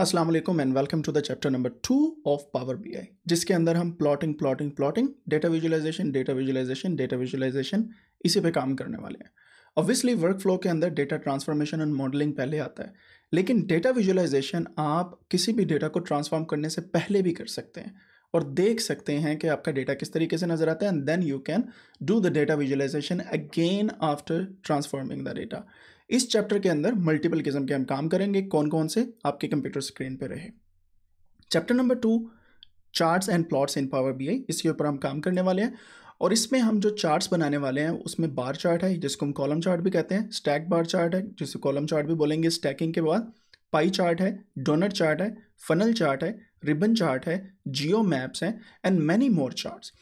Aslam and welcome to the chapter number two of power B I जिसके अंदर हम plotting plotting plotting data visualisation data visualisation data visualisation इसी पे काम करने वाले हैं ऑब्वियसली वर्क फ्लो के अंदर डेटा ट्रांसफॉर्मेशन एंड मॉडलिंग पहले आता है लेकिन डेटा विजुलाइजेशन आप किसी भी डेटा को ट्रांसफॉर्म करने से पहले भी कर सकते हैं और देख सकते हैं कि आपका डेटा किस तरीके से नज़र आता है and then you can do the data visualisation again after transforming the data इस चैप्टर के अंदर मल्टीपल किस्म के हम काम करेंगे कौन कौन से आपके कंप्यूटर स्क्रीन पर रहे chapter number two charts and plots in power B I इसके ऊपर हम काम करने वाले हैं और इसमें हम जो चार्ट्स बनाने वाले हैं उसमें बार चार्ट है जिसको हम कॉलम चार्ट भी कहते हैं स्टैक बार चार्ट है जिसे कॉलम चार्ट भी बोलेंगे स्टैकिंग के बाद पाई चार्ट है डोनट चार्ट है फनल चार्ट है रिबन चार्ट है जियो मैप्स हैं एंड मैनी मोर चार्ट्स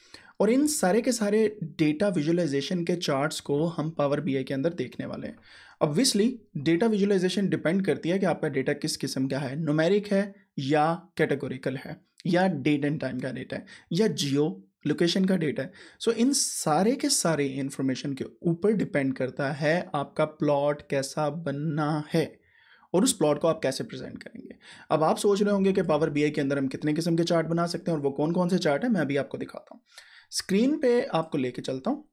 और इन सारे के सारे डेटा विजुअलाइजेशन के चार्ट्स को हम पावर बी के अंदर देखने वाले हैं ऑब्वियसली डेटा विजुअलाइजेशन डिपेंड करती है कि आपका डेटा किस किस्म का है नोमेरिक है या कैटेगोरिकल है या डेट एंड टाइम का डेटा है या जियो लोकेशन का डेटा है सो so, इन सारे के सारे इन्फॉर्मेशन के ऊपर डिपेंड करता है आपका प्लॉट कैसा बनना है और उस प्लॉट को आप कैसे प्रेजेंट करेंगे अब आप सोच रहे होंगे कि पावर बी के अंदर हम कितने किस्म के चार्ट बना सकते हैं और वो कौन कौन से चार्ट है मैं अभी आपको दिखाता हूँ स्क्रीन पे आपको लेके चलता हूँ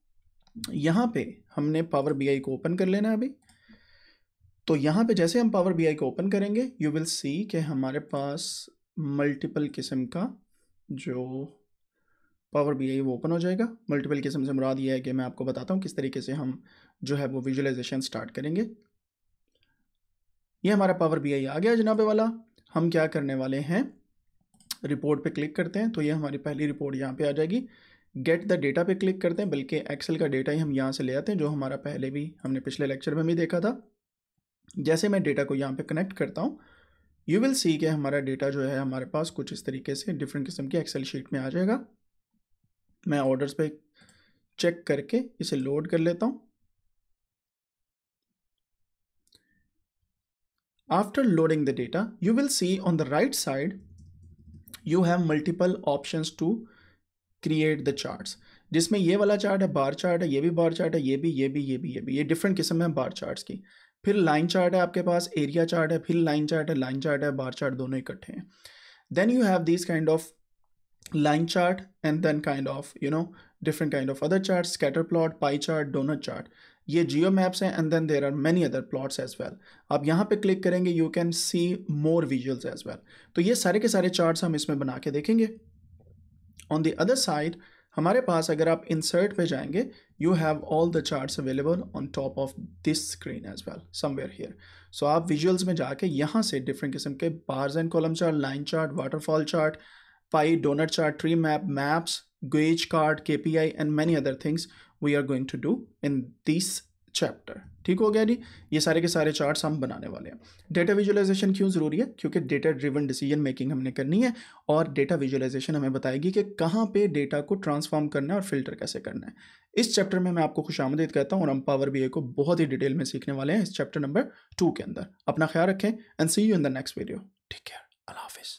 यहाँ पे हमने पावर बी को ओपन कर लेना है अभी तो यहाँ पे जैसे हम पावर बी को ओपन करेंगे यू विल सी कि हमारे पास मल्टीपल किस्म का जो पावर बी वो ओपन हो जाएगा मल्टीपल किस्म से मुराद ये है कि मैं आपको बताता हूँ किस तरीके से हम जो है वो विजुलाइजेशन स्टार्ट करेंगे ये हमारा पावर बी आई आ गया जनाबे वाला हम क्या करने वाले हैं रिपोर्ट पे क्लिक करते हैं तो ये हमारी पहली रिपोर्ट यहाँ पे आ जाएगी गेट द डेटा पे क्लिक करते हैं बल्कि एक्सेल का डेटा ही हम यहाँ से ले आते हैं जो हमारा पहले भी हमने पिछले लेक्चर में भी देखा था जैसे मैं डेटा को यहाँ पे कनेक्ट करता हूँ यू विल सी के हमारा डेटा जो है हमारे पास कुछ इस तरीके से डिफरेंट किस्म की एक्सेल शीट में आ जाएगा मैं ऑर्डर्स पे चेक करके इसे लोड कर लेता हूँ After loading the data, you will see on the right side, you have multiple options to create the charts. जिसमें ये वाला chart है bar chart है ये भी bar chart है ये भी ये भी ये भी ये भी ये डिफरेंट किस्म है बार चार्ट्स की फिर लाइन चार्ट है आपके पास एरिया chart है फिर लाइन चार्ट है लाइन चार्ट है बार चार्ट दोनों इकट्ठे हैं then you have this kind of line chart and then kind of you know different kind of other charts scatter plot pie chart donut chart ये geo maps हैं and then there are many other plots as well आप यहाँ पे click करेंगे you can see more visuals as well तो ये सारे के सारे चार्ट्स हम इसमें बना के देखेंगे ऑन द अदर साइड हमारे पास अगर आप इंसर्ट पे जाएंगे you have all the charts available on top of this screen as well somewhere here so आप विजुअल्स में जाके यहाँ से डिफरेंट किस्म के bars and column chart line chart waterfall chart pie donut chart tree map maps gauge card K P I and many other things we are going to do in this chapter ठीक हो गया जी ये सारे के सारे charts हम बनाने वाले हैं डेटा विजुअलाइजेशन क्यों ज़रूरी है क्योंकि डेटा ड्रिवन डिसीजन मेकिंग हमने करनी है और डेटा विजुअलाइजेशन हमें बताएगी कि कहाँ पे डेटा को ट्रांसफॉर्म करना है और फिल्टर कैसे करना है इस चैप्टर में मैं आपको खुश आमदीद कहता हूँ और हम पावर बी को बहुत ही डिटेल में सीखने वाले हैं इस चैप्टर नंबर टू के अंदर अपना ख्याल रखें and see you in the next video ठीक है अल्लाह हाफिज़